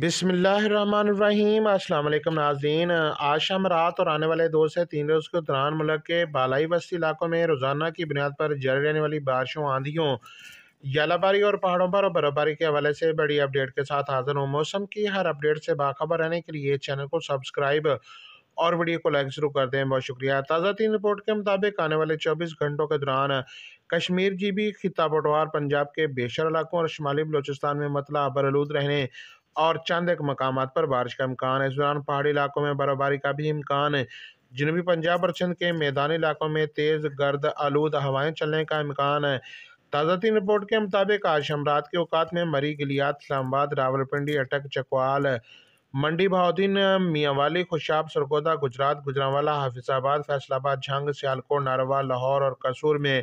बिसमीम अल्लाम नाजीन आज शाम रात और आने वाले दो से तीन रोज़ के दौरान मुल्क के बालाई वस्ती इलाकों में रोज़ाना की बुनियाद पर जारी रहने वाली बारिशों आंधियों यालाबारी और पहाड़ों पर और बर्फबारी के हवाले से बड़ी अपडेट के साथ हाजिर हूँ मौसम की हर अपडेट से बाखबर रहने के लिए चैनल को सब्सक्राइब और वीडियो को लाइक शुरू कर दें बहुत शुक्रिया ताज़ा तीन रिपोर्ट के मुताबिक आने वाले चौबीस घंटों के दौरान कश्मीर जी भी खिता पटवार पंजाब के बेशर इलाकों और शुमाली बलोचिस्तान में मतला बरलूद रहने और चंद एक मकाम पर बारिश का इम्कान है इस दौरान पहाड़ी इलाकों में बर्फबारी का भी इम्कान है जनूबी पंजाब और चंद के मैदानी इलाकों में तेज़ गर्द आलूद हवाएं चलने का इम्कान है ताज़ा तीन रिपोर्ट के मुताबिक आज शाम रात के अवकात में मरी गिलियात इस्लामाबाद रावलपिंडी अटक चकवाल मंडी बहाउद्दीन मियांवाली खुशाब सरगोदा गुजरात गुजरावाला हाफिजाबाद फैसलाबाद झंग सियालकोट नारवा लाहौर और कसूर में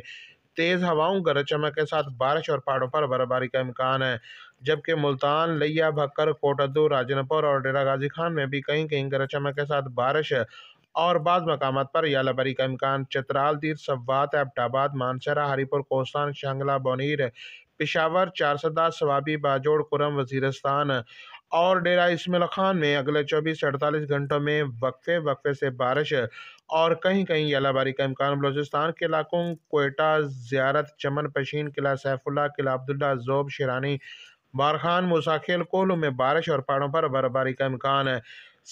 तेज़ हवाओं गरज चमक के साथ बारिश और पहाड़ों पर बर्फबारी का इम्कान है जबकि मुल्तान लिया भक्कर कोटद्दू राजनपुर और डेरा गाजी खान में भी कहीं कहीं गरज चमक के साथ बारिश और बाद मकाम पर यालाबरी का इम्कान चित्राल दीर सवात एबटाबाद मानसरा हरीपुर कोस्तान शांगला बोनीर पिशावर चारसदा सवाबी बाजोड़ कुरम वजीरस्तान और डेरा इसमिल खान में अगले 24 से 48 घंटों में वक्फे वक्फे से बारिश और कहीं कहीं यालाबारी का इम्कान बलोचिस्तान के इलाकों कोयटा ज्यारत चमन पशीन किला सैफुल्ला किला अब्दुल्ला जोब शिरानी बारखान मुसाखिल कोलू में बारिश और पहाड़ों पर बर्फबारी का इम्कान है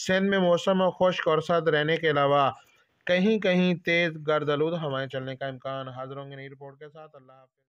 सिंध में मौसम खुश्क और सर्द रहने के अलावा कहीं कहीं तेज़ गर्द आलूद हवाएं चलने का इम्कान हाजिर होंगे नई रिपोर्ट के साथ अल्लाह